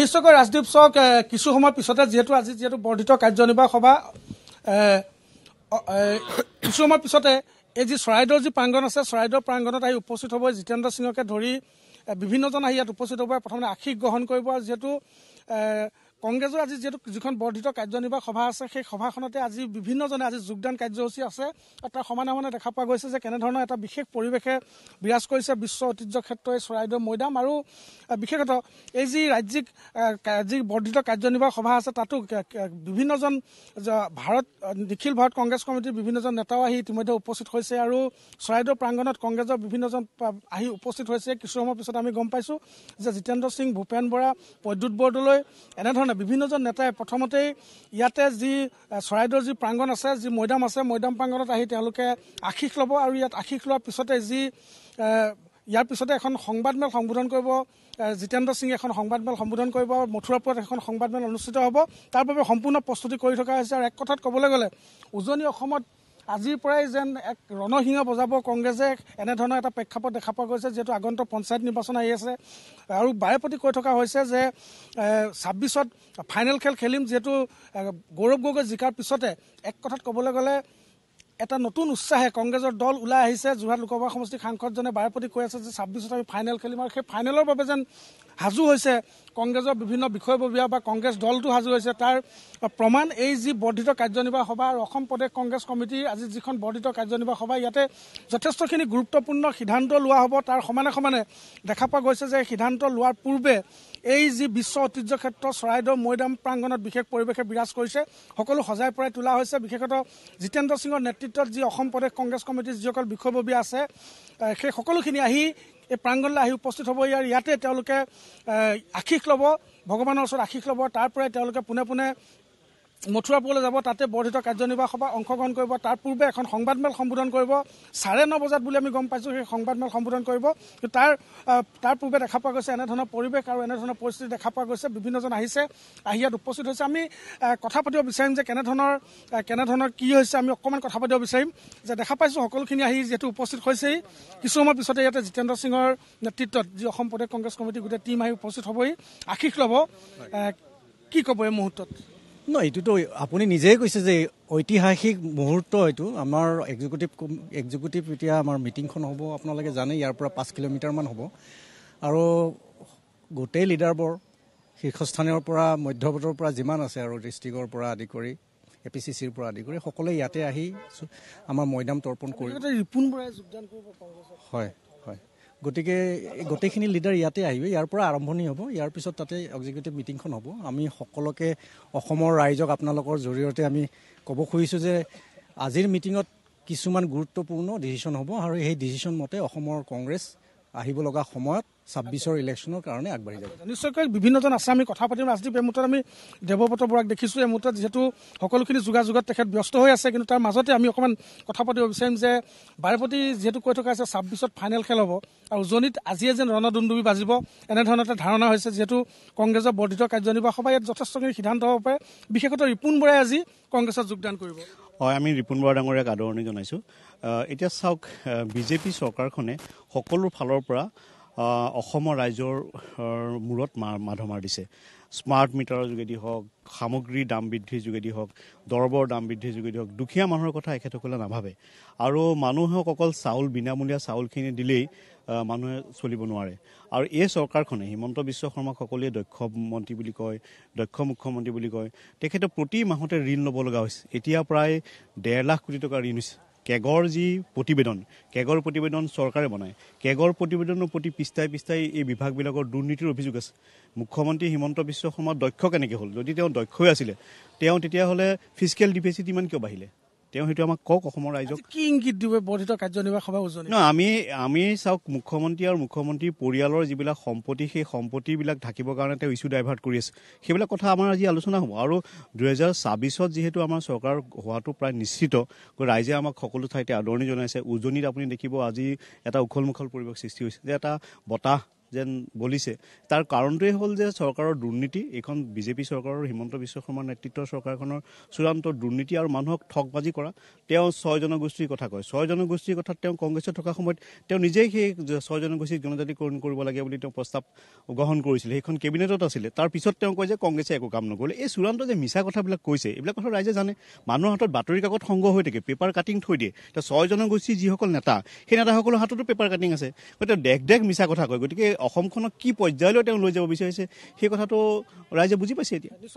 নিশ্চয়কৈ ৰাজদ্বীপ চক কিছু সময়ৰ পিছতে যিহেতু আজি যিহেতু বৰ্ধিত কাৰ্যনিৰ্বাহী সভা কিছু সময়ৰ পিছতে এই যি চৰাইদেউৰ যি প্ৰাংগণ আছে চৰাইদেউ প্ৰাংগণত আহি উপস্থিত হ'ব জিতেন্দ্ৰ সিঙকে ধৰি বিভিন্নজন আহি ইয়াত উপস্থিত হ'ব প্ৰথমে আশীষ গ্ৰহণ কৰিব যিহেতু কংগ্ৰেছৰ আজি যিহেতু যিখন বৰ্ধিত কাৰ্যনিৰ্বাহক সভা আছে সেই সভাখনতে আজি বিভিন্নজনে আজি যোগদান কাৰ্যসূচী আছে আৰু তাৰ সমানে সমানে দেখা পোৱা গৈছে যে কেনেধৰণৰ এটা বিশেষ পৰিৱেশে বিৰাজ কৰিছে বিশ্ব ঐতিহ্য ক্ষেত্ৰ এই চৰাইদেউ মৈদাম আৰু বিশেষত এই যি ৰাজ্যিক যি বৰ্ধিত কাৰ্যনিৰ্বাহক সভা আছে তাতো বিভিন্নজন ভাৰত নিখিল ভাৰত কংগ্ৰেছ কমিটিৰ বিভিন্নজন নেতাও আহি ইতিমধ্যে উপস্থিত হৈছে আৰু চৰাইদেউ প্ৰাংগণত কংগ্ৰেছৰ বিভিন্নজন আহি উপস্থিত হৈছে কিছু সময়ৰ পিছত আমি গম পাইছোঁ যে জিতেন্দ্ৰ সিং ভূপেন বৰা প্ৰদ্যুৎ বৰদলৈ এনেধৰণে মানে বিভিন্নজন নেতাই প্ৰথমতেই ইয়াতে যি চৰাইদেউৰ যি প্ৰাংগণ আছে যি মৈদাম আছে মৈদাম প্ৰাংগণত আহি তেওঁলোকে আশীষ ল'ব আৰু ইয়াত আশীষ লোৱাৰ পিছতে যি ইয়াৰ পিছতে এখন সংবাদমেল সম্বোধন কৰিব জিতেন্দ্ৰ সিঙে এখন সংবাদমেল সম্বোধন কৰিব মথুৰাপুৰত এখন সংবাদমেল অনুষ্ঠিত হ'ব তাৰ বাবে সম্পূৰ্ণ প্ৰস্তুতি কৰি থকা হৈছে আৰু এক কথাত ক'বলৈ গ'লে উজনি অসমত আজিৰ পৰাই যেন এক ৰণসিংহ বজাব কংগ্ৰেছে এনেধৰণৰ এটা প্ৰেক্ষাপট দেখা পোৱা গৈছে যিহেতু আগন্তুক পঞ্চায়ত নিৰ্বাচন আহি আছে আৰু বাৰে প্ৰতি কৈ থকা হৈছে যে ছাব্বিছত ফাইনেল খেল খেলিম যিহেতু গৌৰৱ গগৈ জিকাৰ পিছতে এক কথাত ক'বলৈ গ'লে এটা নতুন উৎসাহে কংগ্ৰেছৰ দল ওলাই আহিছে যোৰহাট লোকসভা সমষ্টিৰ সাংসদজনে বাৰে প্ৰতি কৈ আছে যে ছাব্বিছত আমি ফাইনেল খেলিম আৰু সেই ফাইনেলৰ বাবে যেন সাজু হৈছে কংগ্ৰেছৰ বিভিন্ন বিষয়ববীয়া বা কংগ্ৰেছ দলটো সাজু হৈছে তাৰ প্ৰমাণ এই যি বৰ্ধিত কাৰ্যনিৰ্বাহ সভা আৰু অসম প্ৰদেশ কংগ্ৰেছ কমিটিৰ আজি যিখন বৰ্ধিত কাৰ্যনিৰ্বাহ সভা ইয়াতে যথেষ্টখিনি গুৰুত্বপূৰ্ণ সিদ্ধান্ত লোৱা হ'ব তাৰ সমানে সমানে দেখা পোৱা গৈছে যে সিদ্ধান্ত লোৱাৰ পূৰ্বে এই যি বিশ্ব ঐতিহ্য ক্ষেত্ৰ চৰাইদেউ মৈদাম প্ৰাংগণত বিশেষ পৰিৱেশে বিৰাজ কৰিছে সকলো সজাই পৰাই তোলা হৈছে বিশেষত জিতেন্দ্ৰ সিঙৰ নেতৃত্বত যি অসম প্ৰদেশ কংগ্ৰেছ কমিটিৰ যিসকল বিষয়ববীয়া আছে সেই সকলোখিনি আহি এই প্ৰাংগণলৈ আহি উপস্থিত হ'ব ইয়াৰ ইয়াতে তেওঁলোকে আশীষ ল'ব ভগৱানৰ ওচৰত আশীষ ল'ব তাৰ পৰাই তেওঁলোকে পোনে পোনে মথুৰাপুৰলৈ যাব তাতে বৰ্ধিত কাৰ্যনিৰ্বাহ সভা অংশগ্ৰহণ কৰিব তাৰ পূৰ্বে এখন সংবাদমেল সম্বোধন কৰিব চাৰে ন বজাত বুলি আমি গম পাইছোঁ সেই সংবাদমেল সম্বোধন কৰিব তাৰ তাৰ পূৰ্বে দেখা পোৱা গৈছে এনেধৰণৰ পৰিৱেশ আৰু এনেধৰণৰ পৰিস্থিতি দেখা পোৱা গৈছে বিভিন্নজন আহিছে আহি ইয়াত উপস্থিত হৈছে আমি কথা পাতিব বিচাৰিম যে কেনেধৰণৰ কেনেধৰণৰ কি হৈছে আমি অকণমান কথা পাতিব বিচাৰিম যে দেখা পাইছোঁ সকলোখিনি আহি যিহেতু উপস্থিত হৈছেহি কিছু সময়ৰ পিছতে ইয়াতে জিতেন্দ্ৰ সিঙৰ নেতৃত্বত যি অসম প্ৰদেশ কংগ্ৰেছ কমিটিৰ গোটেই টীম আহি উপস্থিত হ'বহি আশীষ ল'ব কি ক'ব এই মুহূৰ্তত নহয় এইটোতো আপুনি নিজেই কৈছে যে ঐতিহাসিক মুহূৰ্ত এইটো আমাৰ এক্সিকিউটিভ এক্সিকিউটিভ এতিয়া আমাৰ মিটিংখন হ'ব আপোনালোকে জানে ইয়াৰ পৰা পাঁচ কিলোমিটাৰমান হ'ব আৰু গোটেই লিডাৰবোৰ শীৰ্ষস্থানীয়ৰ পৰা মধ্যপদৰ পৰা যিমান আছে আৰু ডিষ্ট্ৰিক্টৰ পৰা আদি কৰি এ পি চি চিৰ পৰা আদি কৰি সকলোৱে ইয়াতে আহি আমাৰ মৈদাম তৰ্পণ কৰি হয় গতিকে গোটেইখিনি লিডাৰ ইয়াতে আহিব ইয়াৰ পৰা আৰম্ভণি হ'ব ইয়াৰ পিছত তাতে এক্সিকিউটিভ মিটিংখন হ'ব আমি সকলোকে অসমৰ ৰাইজক আপোনালোকৰ জৰিয়তে আমি ক'ব খুজিছোঁ যে আজিৰ মিটিঙত কিছুমান গুৰুত্বপূৰ্ণ ডিচিশ্যন হ'ব আৰু সেই ডিচিশ্যন মতে অসমৰ কংগ্ৰেছ আহিব লগা সময়ত ছাব্বিছৰ ইলেকশ্যনৰ কাৰণে আগবাঢ়ি যাব নিশ্চয়কৈ বিভিন্নজন আছে আমি কথা পাতিম ৰাজনীতি এই মুহূৰ্তত আমি দেৱব্ৰত বৰাক দেখিছোঁ এই মুহূৰ্তত যিহেতু সকলোখিনি যোগাযোগত তেখেত ব্যস্ত হৈ আছে কিন্তু তাৰ মাজতে আমি অকণমান কথা পাতিব বিচাৰিম যে বাৰপতি যিহেতু কৈ থকা আছে ছাব্বিছত ফাইনেল খেল হ'ব আৰু উজনিত আজিয়ে যেন ৰণদুণ্ডুবি বাজিব এনেধৰণৰ এটা ধাৰণা হৈছে যিহেতু কংগ্ৰেছৰ বৰ্ধিত কাৰ্যনিৰ্বাহ সভা ইয়াত যথেষ্টখিনি সিদ্ধান্ত হ'ব পাৰে বিশেষকৈ ৰিপুণ বৰাই আজি কংগ্ৰেছত যোগদান কৰিব হয় আমি ৰিপুণ বৰা ডাঙৰীয়াক আদৰণি জনাইছোঁ এতিয়া চাওক বিজেপি চৰকাৰখনে সকলো ফালৰ পৰা অসমৰ ৰাইজৰ মূৰত মাধমাৰ দিছে স্মাৰ্ট মিটাৰৰ যোগেদি হওক সামগ্ৰীৰ দাম বৃদ্ধিৰ যোগেদি হওক দৰবৰ দাম বৃদ্ধিৰ যোগেদি হওক দুখীয়া মানুহৰ কথা এখেতসকলে নাভাবে আৰু মানুহক অকল চাউল বিনামূলীয়া চাউলখিনি দিলেই মানুহে চলিব নোৱাৰে আৰু এই চৰকাৰখনে হিমন্ত বিশ্ব শৰ্মাক সকলোৱে দক্ষ মন্ত্ৰী বুলি কয় দক্ষ মুখ্যমন্ত্ৰী বুলি কয় তেখেতে প্ৰতি মাহতে ঋণ ল'ব লগা হৈছে এতিয়া প্ৰায় ডেৰ লাখ কোটি টকা ঋণ হৈছে কেগৰ যি প্ৰতিবেদন কেগৰ প্ৰতিবেদন চৰকাৰে বনায় কেগৰ প্ৰতিবেদনৰ প্ৰতি পিছটাই পিছটাই এই বিভাগবিলাকৰ দুৰ্নীতিৰ অভিযোগ আছে মুখ্যমন্ত্ৰী হিমন্ত বিশ্ব শৰ্মাৰ দক্ষ কেনেকৈ হ'ল যদি তেওঁ দক্ষই আছিলে তেওঁ তেতিয়াহ'লে ফিজিকেল ডিফেচিট ইমান কিয় বাঢ়িলে তেওঁ সেইটো আমাক কওক অসমৰ ৰাইজক কি ইংগিত দিব বৰ্ধিত কাৰ্যনিৰ্বাহ সভা উজনি আমি আমি চাওক মুখ্যমন্ত্ৰী আৰু মুখ্যমন্ত্ৰীৰ পৰিয়ালৰ যিবিলাক সম্পত্তি সেই সম্পত্তিবিলাক থাকিবৰ কাৰণে তেওঁ ইছ্যু ডাইভাৰ্ট কৰি আছে সেইবিলাক কথা আমাৰ আজি আলোচনা হ'ব আৰু দুহেজাৰ ছাব্বিছত যিহেতু আমাৰ চৰকাৰ হোৱাটো প্ৰায় নিশ্চিত ৰাইজে আমাক সকলো ঠাইতে আদৰণি জনাইছে উজনিত আপুনি দেখিব আজি এটা উখলমুখল পৰিৱেশ সৃষ্টি হৈছে যে এটা বতাহ যেন বলিছে তাৰ কাৰণটোৱেই হ'ল যে চৰকাৰৰ দুৰ্নীতি এইখন বিজেপি চৰকাৰৰ হিমন্ত বিশ্ব শৰ্মাৰ নেতৃত্বৰ চৰকাৰখনৰ চূড়ান্ত দুৰ্নীতি আৰু মানুহক ঠগবাজি কৰা তেওঁ ছয় জনগোষ্ঠীৰ কথা কয় ছয় জনগোষ্ঠীৰ কথাত তেওঁ কংগ্ৰেছত থকা সময়ত তেওঁ নিজেই সেই ছয় জনগোষ্ঠীক জনজাতিকৰণ কৰিব লাগে বুলি তেওঁ প্ৰস্তাৱ গ্ৰহণ কৰিছিলে সেইখন কেবিনেটত আছিলে তাৰ পিছত তেওঁ কয় যে কংগ্ৰেছে একো কাম নকৰিলে এই চূড়ান্ত যে মিছা কথাবিলাক কৈছে এইবিলাক কথা ৰাইজে জানে মানুহৰ হাতত বাতৰি কাকত সংগ্ৰহ হৈ থাকে পেপাৰ কাটিং থৈ দিয়ে তেওঁ ছয় জনগোষ্ঠীৰ যিসকল নেতা সেই নেতাসকলৰ হাততো পেপাৰ কাটিং আছে গতিকে দেখ দেখ মিছা কথা কয় গতিকে অসমখনক কি পৰ্যায়লৈ তেওঁ লৈ যাব বিচাৰিছে সেই কথাটো ৰাইজে বুজি পাইছে এতিয়া